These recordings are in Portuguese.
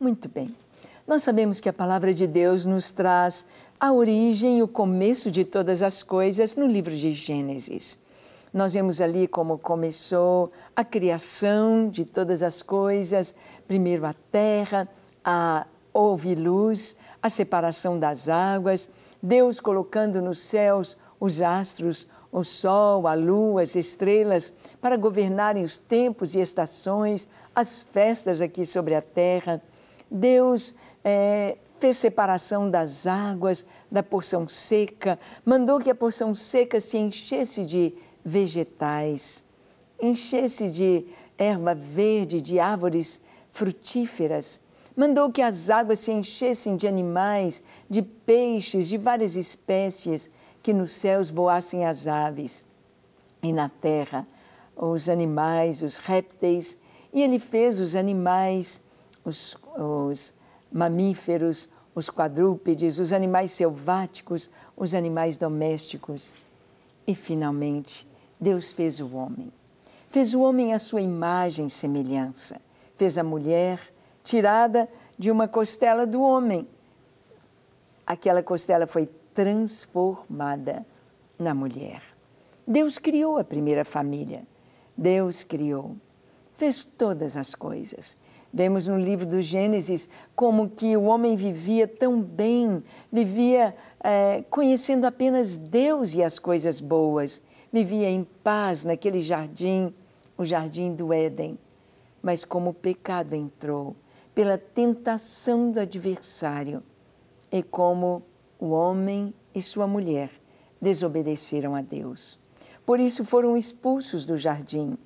Muito bem. Nós sabemos que a palavra de Deus nos traz a origem e o começo de todas as coisas no livro de Gênesis. Nós vemos ali como começou a criação de todas as coisas, primeiro a terra, a houve luz, a separação das águas, Deus colocando nos céus os astros, o sol, a lua, as estrelas, para governarem os tempos e estações, as festas aqui sobre a terra. Deus é, fez separação das águas, da porção seca, mandou que a porção seca se enchesse de vegetais, enchesse de erva verde, de árvores frutíferas. Mandou que as águas se enchessem de animais, de peixes, de várias espécies, que nos céus voassem as aves e na terra os animais, os répteis. E ele fez os animais, os, os mamíferos, os quadrúpedes, os animais selváticos, os animais domésticos. E, finalmente, Deus fez o homem. Fez o homem à sua imagem e semelhança. Fez a mulher tirada de uma costela do homem. Aquela costela foi transformada na mulher. Deus criou a primeira família. Deus criou. Fez todas as coisas. Vemos no livro do Gênesis como que o homem vivia tão bem, vivia é, conhecendo apenas Deus e as coisas boas, vivia em paz naquele jardim, o jardim do Éden. Mas como o pecado entrou, pela tentação do adversário, e é como o homem e sua mulher desobedeceram a Deus. Por isso foram expulsos do jardim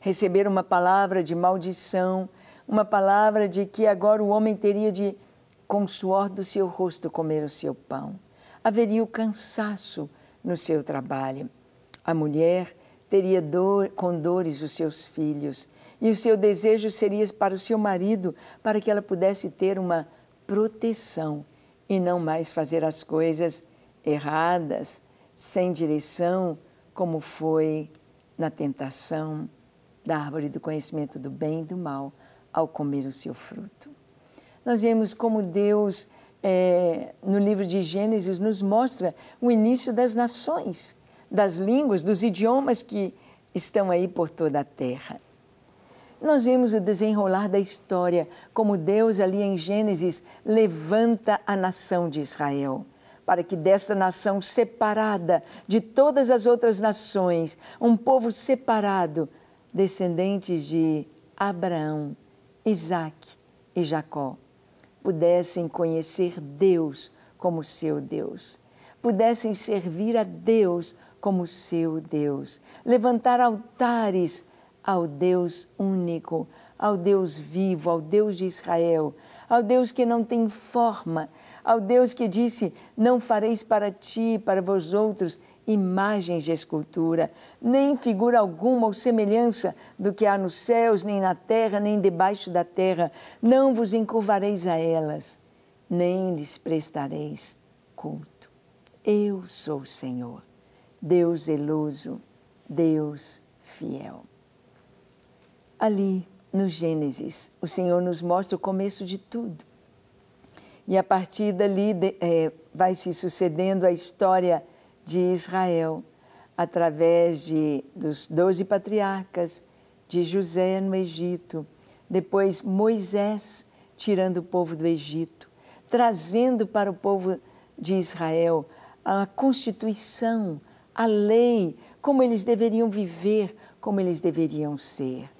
receber uma palavra de maldição, uma palavra de que agora o homem teria de, com o suor do seu rosto, comer o seu pão. Haveria o cansaço no seu trabalho. A mulher teria dor, com dores os seus filhos, e o seu desejo seria para o seu marido, para que ela pudesse ter uma proteção e não mais fazer as coisas erradas, sem direção, como foi na tentação da árvore do conhecimento do bem e do mal ao comer o seu fruto. Nós vemos como Deus, é, no livro de Gênesis, nos mostra o início das nações, das línguas, dos idiomas que estão aí por toda a terra. Nós vemos o desenrolar da história, como Deus, ali em Gênesis, levanta a nação de Israel para que desta nação separada de todas as outras nações, um povo separado, descendentes de Abraão, Isaac e Jacó, pudessem conhecer Deus como seu Deus, pudessem servir a Deus como seu Deus, levantar altares ao Deus único, ao Deus vivo, ao Deus de Israel, ao Deus que não tem forma, ao Deus que disse: Não fareis para ti, para vós outros, imagens de escultura, nem figura alguma ou semelhança do que há nos céus, nem na terra, nem debaixo da terra. Não vos encurvareis a elas, nem lhes prestareis culto. Eu sou o Senhor, Deus zeloso, Deus fiel. Ali, no Gênesis, o Senhor nos mostra o começo de tudo. E a partir dali é, vai se sucedendo a história de Israel, através de, dos doze patriarcas, de José no Egito, depois Moisés tirando o povo do Egito, trazendo para o povo de Israel a constituição, a lei, como eles deveriam viver, como eles deveriam ser.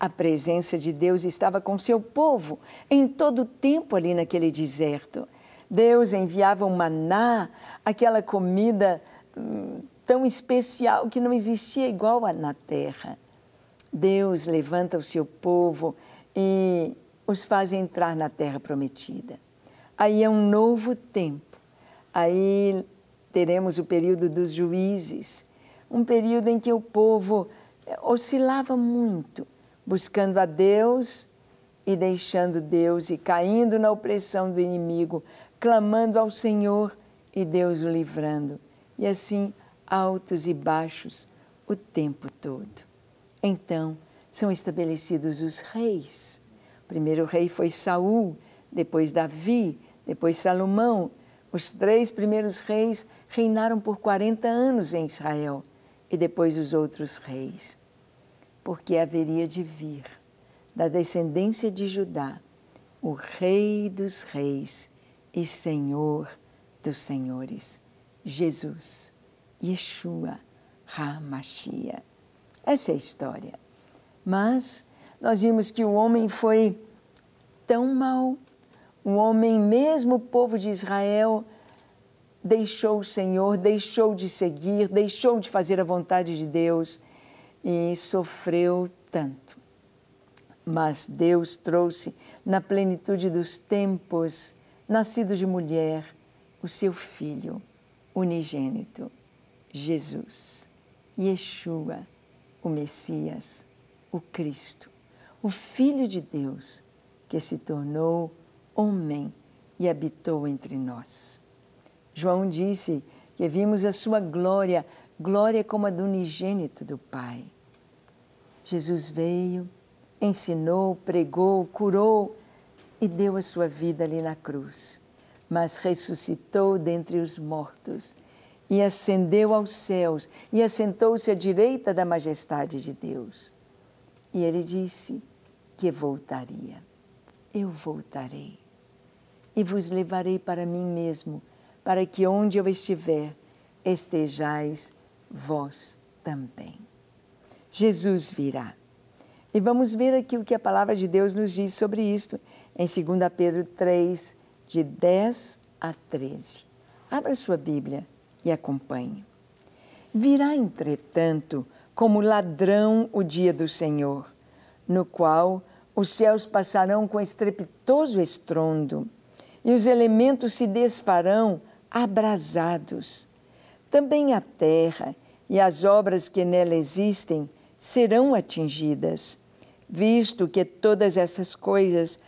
A presença de Deus estava com seu povo em todo o tempo ali naquele deserto. Deus enviava o maná, aquela comida hum, tão especial que não existia igual na terra. Deus levanta o seu povo e os faz entrar na terra prometida. Aí é um novo tempo. Aí teremos o período dos juízes, um período em que o povo eh, oscilava muito, buscando a Deus e deixando Deus e caindo na opressão do inimigo, clamando ao Senhor e Deus o livrando. E assim, altos e baixos, o tempo todo. Então, são estabelecidos os reis. O primeiro rei foi Saul, depois Davi, depois Salomão. Os três primeiros reis reinaram por 40 anos em Israel e depois os outros reis. Porque haveria de vir da descendência de Judá o Rei dos Reis e Senhor dos Senhores, Jesus, Yeshua HaMashiach. Essa é a história. Mas nós vimos que o homem foi tão mal o homem, mesmo o povo de Israel, deixou o Senhor, deixou de seguir, deixou de fazer a vontade de Deus e sofreu tanto. Mas Deus trouxe, na plenitude dos tempos, nascido de mulher, o seu filho unigênito, Jesus, Yeshua, o Messias, o Cristo, o Filho de Deus, que se tornou homem e habitou entre nós. João disse que vimos a sua glória, glória como a do unigênito do Pai. Jesus veio, ensinou, pregou, curou, e deu a sua vida ali na cruz, mas ressuscitou dentre os mortos e ascendeu aos céus e assentou-se à direita da majestade de Deus. E ele disse que voltaria. Eu voltarei e vos levarei para mim mesmo, para que onde eu estiver, estejais vós também. Jesus virá. E vamos ver aqui o que a palavra de Deus nos diz sobre isto em 2 Pedro 3, de 10 a 13. Abra sua Bíblia e acompanhe. Virá, entretanto, como ladrão o dia do Senhor, no qual os céus passarão com estrepitoso estrondo e os elementos se desfarão abrasados. Também a terra e as obras que nela existem serão atingidas, visto que todas essas coisas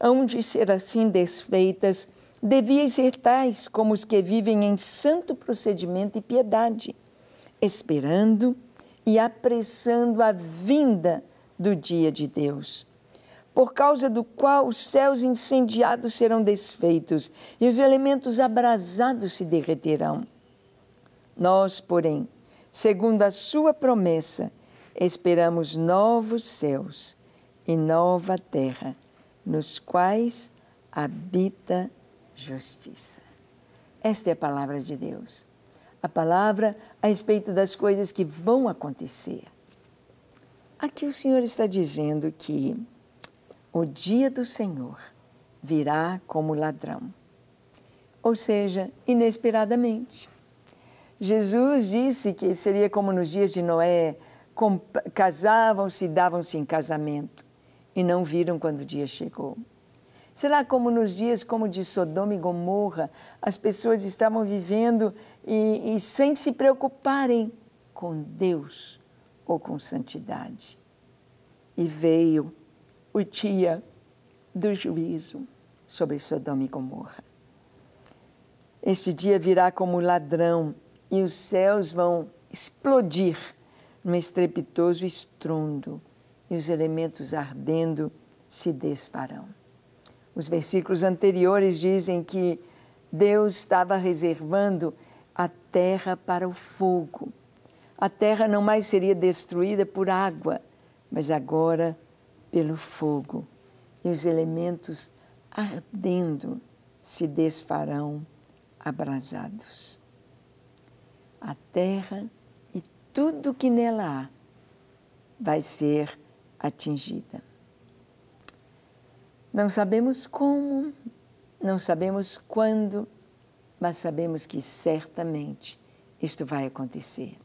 hão de ser assim desfeitas, deviam ser tais como os que vivem em santo procedimento e piedade, esperando e apressando a vinda do dia de Deus, por causa do qual os céus incendiados serão desfeitos e os elementos abrasados se derreterão. Nós, porém, segundo a sua promessa, esperamos novos céus e nova terra nos quais habita justiça. Esta é a palavra de Deus. A palavra a respeito das coisas que vão acontecer. Aqui o Senhor está dizendo que o dia do Senhor virá como ladrão, ou seja, inesperadamente. Jesus disse que seria como nos dias de Noé, casavam-se e davam-se em casamento e não viram quando o dia chegou. Será como nos dias como de Sodoma e Gomorra, as pessoas estavam vivendo e, e sem se preocuparem com Deus ou com santidade. E veio o dia do juízo sobre Sodoma e Gomorra. Este dia virá como ladrão e os céus vão explodir num estrepitoso estrondo e os elementos ardendo se desfarão. Os versículos anteriores dizem que Deus estava reservando a terra para o fogo. A terra não mais seria destruída por água, mas agora pelo fogo. E os elementos ardendo se desfarão abrasados. A terra e tudo que nela há vai ser atingida. Não sabemos como, não sabemos quando, mas sabemos que certamente isto vai acontecer.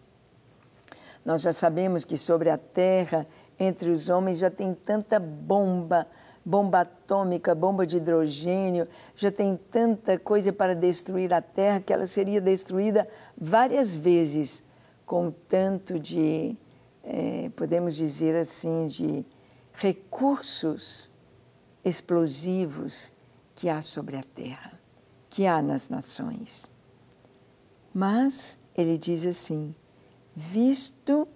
Nós já sabemos que sobre a Terra, entre os homens, já tem tanta bomba, bomba atômica, bomba de hidrogênio, já tem tanta coisa para destruir a Terra que ela seria destruída várias vezes com tanto de é, podemos dizer assim, de recursos explosivos que há sobre a terra, que há nas nações. Mas ele diz assim: visto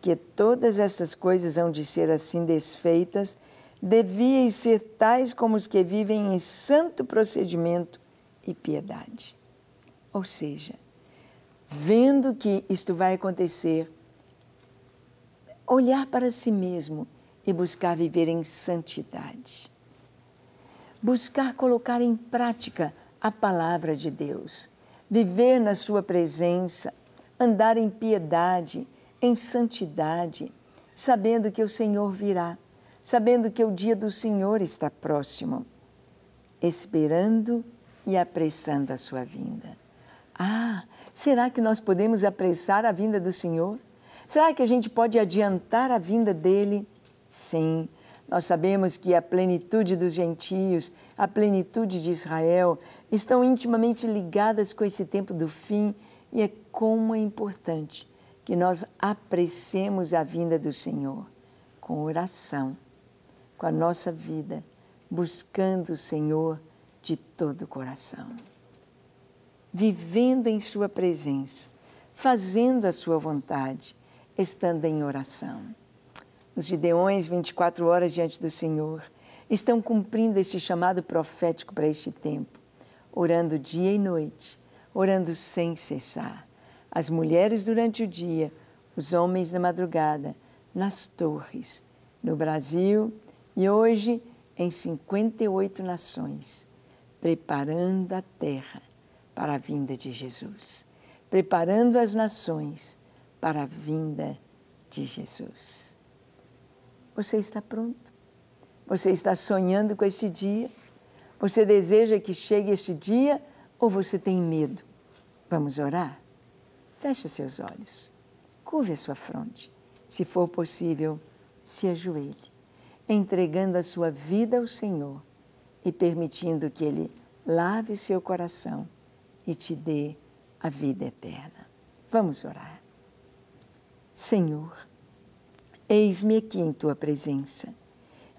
que todas estas coisas hão de ser assim desfeitas, deviam ser tais como os que vivem em santo procedimento e piedade. Ou seja, vendo que isto vai acontecer, olhar para si mesmo e buscar viver em santidade. Buscar colocar em prática a palavra de Deus, viver na Sua presença, andar em piedade, em santidade, sabendo que o Senhor virá, sabendo que o dia do Senhor está próximo, esperando e apressando a sua vinda. Ah, será que nós podemos apressar a vinda do Senhor? Será que a gente pode adiantar a vinda dele? Sim. Nós sabemos que a plenitude dos gentios, a plenitude de Israel, estão intimamente ligadas com esse tempo do fim e é como é importante que nós apreciemos a vinda do Senhor com oração, com a nossa vida, buscando o Senhor de todo o coração. Vivendo em Sua presença, fazendo a Sua vontade estando em oração. Os Gideões, 24 horas diante do Senhor, estão cumprindo este chamado profético para este tempo, orando dia e noite, orando sem cessar. As mulheres durante o dia, os homens na madrugada, nas torres, no Brasil e hoje em 58 nações, preparando a terra para a vinda de Jesus, preparando as nações para a vinda de Jesus. Você está pronto? Você está sonhando com este dia? Você deseja que chegue este dia ou você tem medo? Vamos orar? Feche seus olhos, curve a sua fronte. Se for possível, se ajoelhe, entregando a sua vida ao Senhor e permitindo que Ele lave seu coração e te dê a vida eterna. Vamos orar. Senhor, eis-me aqui em tua presença.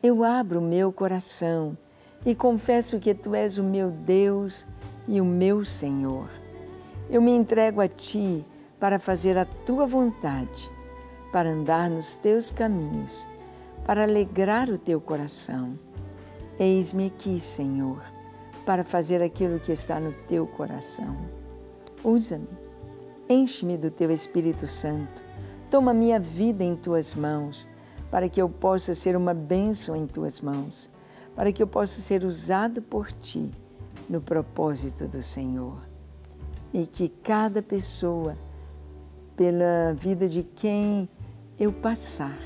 Eu abro o meu coração e confesso que tu és o meu Deus e o meu Senhor. Eu me entrego a ti para fazer a tua vontade, para andar nos teus caminhos, para alegrar o teu coração. Eis-me aqui, Senhor, para fazer aquilo que está no teu coração. Usa-me, enche-me do teu Espírito Santo Toma minha vida em tuas mãos, para que eu possa ser uma bênção em tuas mãos, para que eu possa ser usado por ti no propósito do Senhor. E que cada pessoa, pela vida de quem eu passar,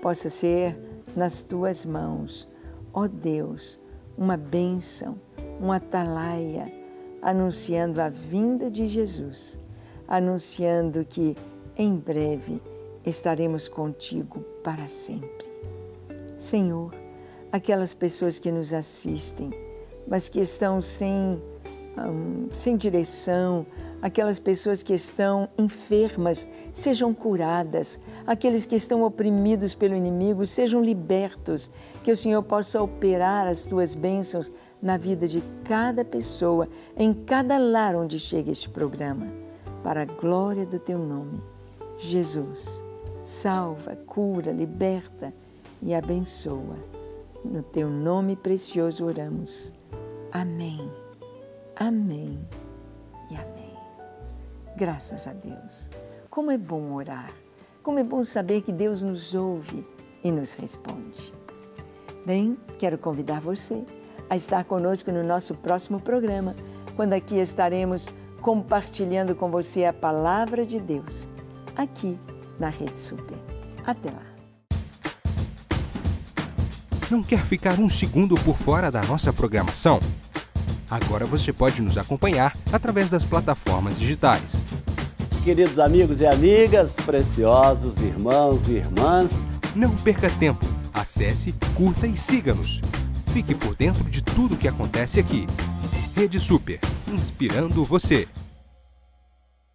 possa ser nas tuas mãos, ó oh Deus, uma bênção, um atalaia, anunciando a vinda de Jesus, anunciando que em breve estaremos contigo para sempre. Senhor, aquelas pessoas que nos assistem, mas que estão sem, hum, sem direção, aquelas pessoas que estão enfermas sejam curadas, aqueles que estão oprimidos pelo inimigo sejam libertos, que o Senhor possa operar as tuas bênçãos na vida de cada pessoa, em cada lar onde chega este programa, para a glória do teu nome. Jesus, salva, cura, liberta e abençoa. No teu nome precioso oramos. Amém, amém e amém. Graças a Deus. Como é bom orar, como é bom saber que Deus nos ouve e nos responde. Bem, quero convidar você a estar conosco no nosso próximo programa, quando aqui estaremos compartilhando com você a palavra de Deus aqui na Rede Super. Até lá! Não quer ficar um segundo por fora da nossa programação? Agora você pode nos acompanhar através das plataformas digitais. Queridos amigos e amigas, preciosos irmãos e irmãs, não perca tempo. Acesse, curta e siga-nos. Fique por dentro de tudo o que acontece aqui. Rede Super, inspirando você.